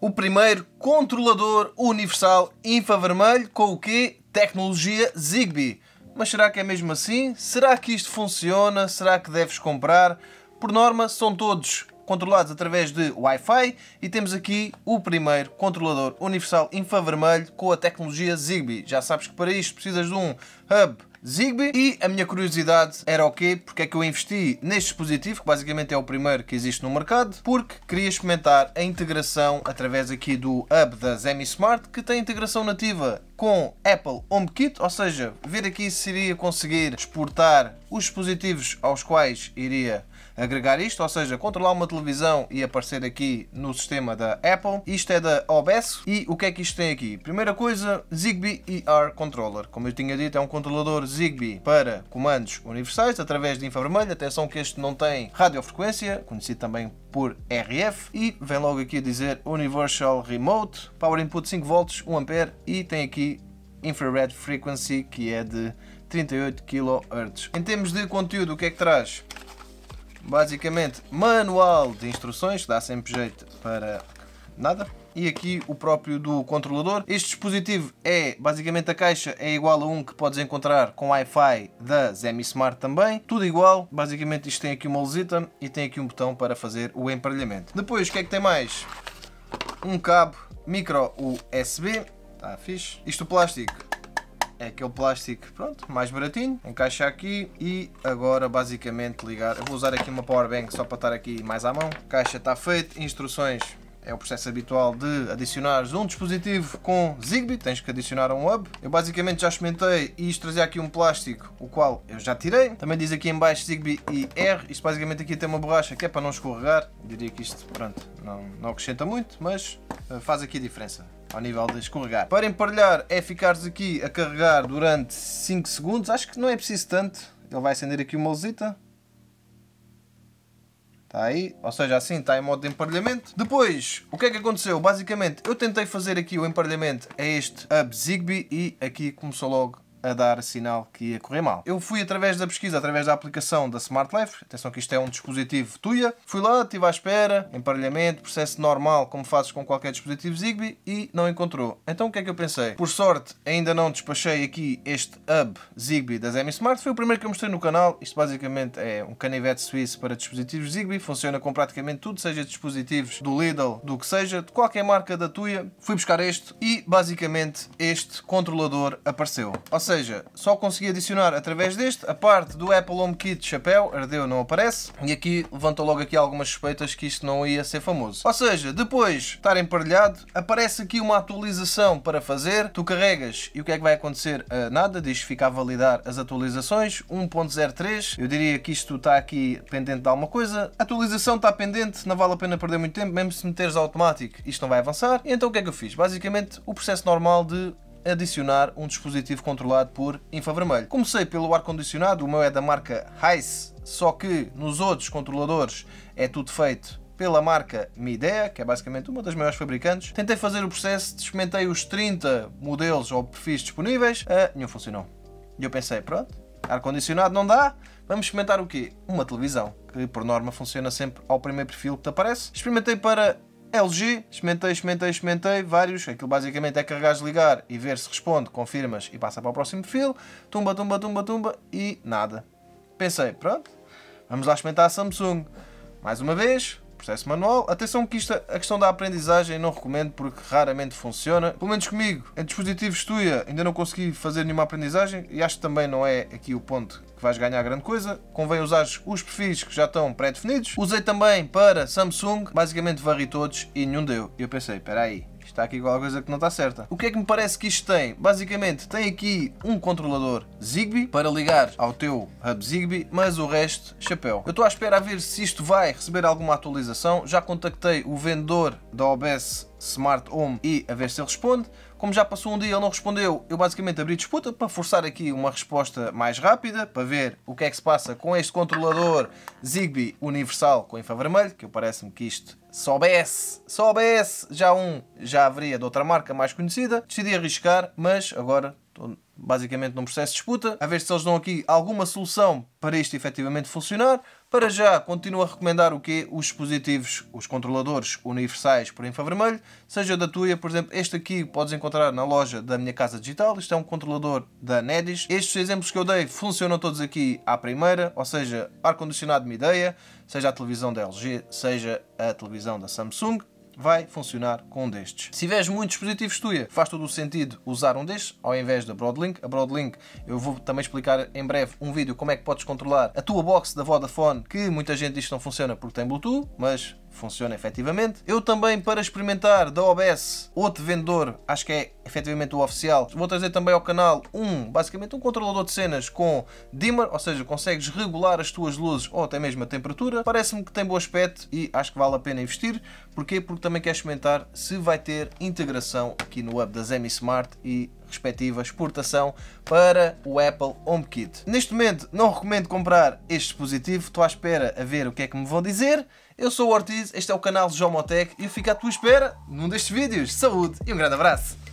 o primeiro controlador universal infravermelho com o que? Tecnologia Zigbee. Mas será que é mesmo assim? Será que isto funciona? Será que deves comprar? Por norma, são todos controlados através de Wi-Fi e temos aqui o primeiro controlador universal infravermelho com a tecnologia Zigbee. Já sabes que para isto precisas de um hub Zigbee. E a minha curiosidade era o quê? Porque é que eu investi neste dispositivo, que basicamente é o primeiro que existe no mercado, porque queria experimentar a integração através aqui do hub da Zemi Smart, que tem integração nativa com Apple HomeKit, ou seja, ver aqui se iria conseguir exportar os dispositivos aos quais iria agregar isto, ou seja, controlar uma televisão e aparecer aqui no sistema da Apple. Isto é da OBS e o que é que isto tem aqui? Primeira coisa, Zigbee ER Controller. Como eu tinha dito, é um controlador Zigbee para comandos universais através de infravermelho. Atenção que este não tem radiofrequência, conhecido também por RF e vem logo aqui dizer Universal Remote, Power Input 5V, 1A e tem aqui Infrared Frequency que é de 38 kHz. Em termos de conteúdo, o que é que traz? Basicamente, manual de instruções, dá sempre jeito para nada e aqui o próprio do controlador. Este dispositivo é, basicamente a caixa é igual a um que podes encontrar com Wi-Fi da Zemi Smart também. Tudo igual, basicamente isto tem aqui uma luzita e tem aqui um botão para fazer o emparelhamento. Depois, o que é que tem mais? Um cabo micro USB, está fixe. Isto plástico é aquele plástico pronto, mais baratinho, encaixa aqui e agora basicamente ligar, eu vou usar aqui uma power bank só para estar aqui mais à mão, caixa está feita, instruções é o processo habitual de adicionares um dispositivo com Zigbee, tens que adicionar um hub. Eu basicamente já experimentei e isto trazia aqui um plástico, o qual eu já tirei. Também diz aqui em baixo Zigbee e R, isto basicamente aqui tem uma borracha que é para não escorregar. diria que isto, pronto, não, não acrescenta muito, mas eh, faz aqui a diferença ao nível de escorregar. Para emparelhar é ficares aqui a carregar durante 5 segundos, acho que não é preciso tanto. Ele vai acender aqui uma luzita, Está aí, ou seja, assim está em modo de emparelhamento. Depois, o que é que aconteceu? Basicamente, eu tentei fazer aqui o emparelhamento a este hub Zigbee e aqui começou logo a dar sinal que ia correr mal. Eu fui através da pesquisa, através da aplicação da Smart Life, atenção que isto é um dispositivo tuya, fui lá, estive à espera, emparelhamento, processo normal, como fazes com qualquer dispositivo Zigbee, e não encontrou. Então o que é que eu pensei? Por sorte, ainda não despachei aqui este hub Zigbee das M-Smart, foi o primeiro que eu mostrei no canal, isto basicamente é um canivete suíço para dispositivos Zigbee, funciona com praticamente tudo, seja dispositivos do Lidl, do que seja, de qualquer marca da tuya, fui buscar este e basicamente este controlador apareceu. Ou seja, só consegui adicionar através deste. A parte do Apple HomeKit chapéu, ardeu, não aparece. E aqui levantou logo aqui algumas suspeitas que isto não ia ser famoso. Ou seja, depois de estar emparelhado, aparece aqui uma atualização para fazer. Tu carregas e o que é que vai acontecer? Uh, nada, diz que fica a validar as atualizações. 1.03, eu diria que isto está aqui pendente de alguma coisa. A atualização está pendente, não vale a pena perder muito tempo, mesmo se meteres automático, isto não vai avançar. E então o que é que eu fiz? Basicamente o processo normal de adicionar um dispositivo controlado por infravermelho. Comecei pelo ar-condicionado, o meu é da marca Heiss, só que nos outros controladores é tudo feito pela marca Midea, que é basicamente uma das maiores fabricantes. Tentei fazer o processo, experimentei os 30 modelos ou perfis disponíveis, uh, nenhum funcionou. E eu pensei, pronto, ar-condicionado não dá, vamos experimentar o quê? Uma televisão, que por norma funciona sempre ao primeiro perfil que te aparece. Experimentei para LG, experimentei, experimentei, experimentei, vários. Aquilo basicamente é carregar, desligar e ver se responde, confirmas e passa para o próximo perfil. Tumba, tumba, tumba, tumba e nada. Pensei, pronto, vamos lá experimentar a Samsung. Mais uma vez, processo manual. Atenção que isto, a questão da aprendizagem não recomendo porque raramente funciona. Pelo menos comigo, em dispositivos Tuya, ainda não consegui fazer nenhuma aprendizagem e acho que também não é aqui o ponto que vais ganhar grande coisa. Convém usar os perfis que já estão pré-definidos. Usei também para Samsung, basicamente varri todos e nenhum deu. E eu pensei, espera aí, está aqui alguma coisa que não está certa. O que é que me parece que isto tem? Basicamente, tem aqui um controlador Zigbee para ligar ao teu hub Zigbee, mas o resto, chapéu. Eu estou à espera a ver se isto vai receber alguma atualização. Já contactei o vendedor da OBS Smart Home e a ver se ele responde. Como já passou um dia e ele não respondeu, eu basicamente abri disputa para forçar aqui uma resposta mais rápida, para ver o que é que se passa com este controlador Zigbee Universal com infravermelho, que eu parece-me que isto soubesse, soubesse, já um já haveria de outra marca mais conhecida. Decidi arriscar, mas agora basicamente num processo de disputa, a ver se eles dão aqui alguma solução para isto efetivamente funcionar. Para já, continuo a recomendar o que os dispositivos, os controladores universais por infravermelho, seja da tua, por exemplo, este aqui podes encontrar na loja da minha casa digital, isto é um controlador da Nedis. Estes exemplos que eu dei funcionam todos aqui à primeira, ou seja, ar-condicionado de uma ideia, seja a televisão da LG, seja a televisão da Samsung, vai funcionar com um destes. Se tiveres muitos dispositivos tuia, faz todo o sentido usar um destes ao invés da Broadlink. A Broadlink, eu vou também explicar em breve um vídeo como é que podes controlar a tua box da Vodafone, que muita gente diz que não funciona porque tem Bluetooth, mas funciona efetivamente. Eu também, para experimentar da OBS, outro vendedor, acho que é efetivamente o oficial, vou trazer também ao canal um, basicamente um controlador de cenas com dimmer, ou seja, consegues regular as tuas luzes ou até mesmo a temperatura. Parece-me que tem bom aspecto e acho que vale a pena investir. Porquê? Porque também quero experimentar se vai ter integração aqui no hub da Zemi Smart e respectiva exportação para o Apple HomeKit. Neste momento não recomendo comprar este dispositivo, estou à espera a ver o que é que me vão dizer eu sou o Ortiz, este é o canal Geomotec e eu fico à tua espera num destes vídeos. Saúde e um grande abraço!